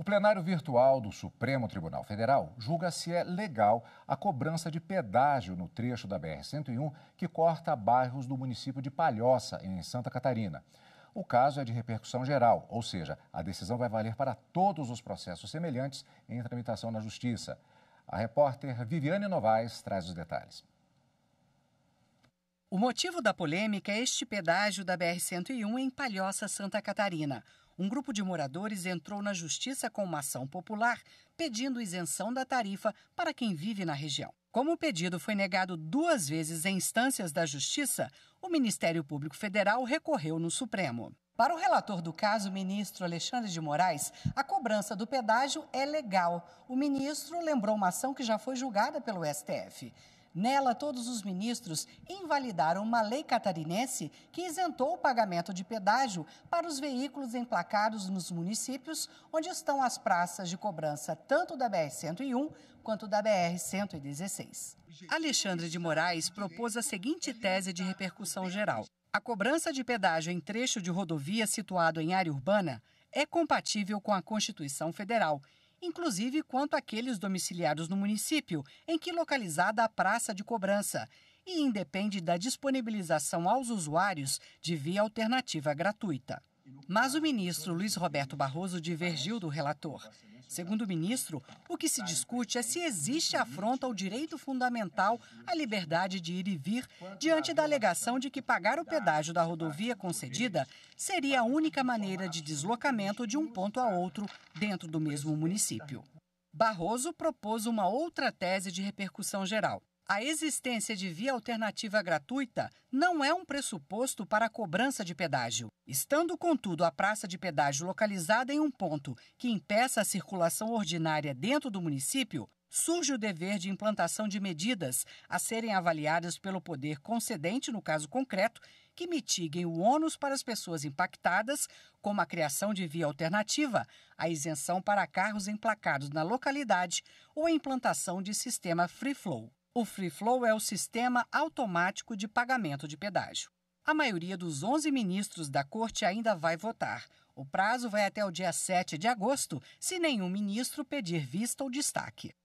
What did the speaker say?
O plenário virtual do Supremo Tribunal Federal julga se é legal a cobrança de pedágio no trecho da BR-101 que corta bairros do município de Palhoça, em Santa Catarina. O caso é de repercussão geral, ou seja, a decisão vai valer para todos os processos semelhantes em tramitação na Justiça. A repórter Viviane Novaes traz os detalhes. O motivo da polêmica é este pedágio da BR-101 em Palhoça, Santa Catarina um grupo de moradores entrou na justiça com uma ação popular pedindo isenção da tarifa para quem vive na região. Como o pedido foi negado duas vezes em instâncias da Justiça, o Ministério Público Federal recorreu no Supremo. Para o relator do caso, ministro Alexandre de Moraes, a cobrança do pedágio é legal. O ministro lembrou uma ação que já foi julgada pelo STF. Nela, todos os ministros invalidaram uma lei catarinense que isentou o pagamento de pedágio para os veículos emplacados nos municípios onde estão as praças de cobrança tanto da BR-101 quanto da BR-116. Alexandre de Moraes propôs a seguinte tese de repercussão geral. A cobrança de pedágio em trecho de rodovia situado em área urbana é compatível com a Constituição Federal inclusive quanto àqueles domiciliados no município em que localizada a praça de cobrança, e independe da disponibilização aos usuários de via alternativa gratuita. Mas o ministro Luiz Roberto Barroso divergiu do relator. Segundo o ministro, o que se discute é se existe afronta ao direito fundamental à liberdade de ir e vir, diante da alegação de que pagar o pedágio da rodovia concedida seria a única maneira de deslocamento de um ponto a outro dentro do mesmo município. Barroso propôs uma outra tese de repercussão geral. A existência de via alternativa gratuita não é um pressuposto para a cobrança de pedágio. Estando, contudo, a praça de pedágio localizada em um ponto que impeça a circulação ordinária dentro do município, surge o dever de implantação de medidas a serem avaliadas pelo poder concedente, no caso concreto, que mitiguem o ônus para as pessoas impactadas, como a criação de via alternativa, a isenção para carros emplacados na localidade ou a implantação de sistema free flow. O Free Flow é o sistema automático de pagamento de pedágio. A maioria dos 11 ministros da corte ainda vai votar. O prazo vai até o dia 7 de agosto, se nenhum ministro pedir vista ou destaque.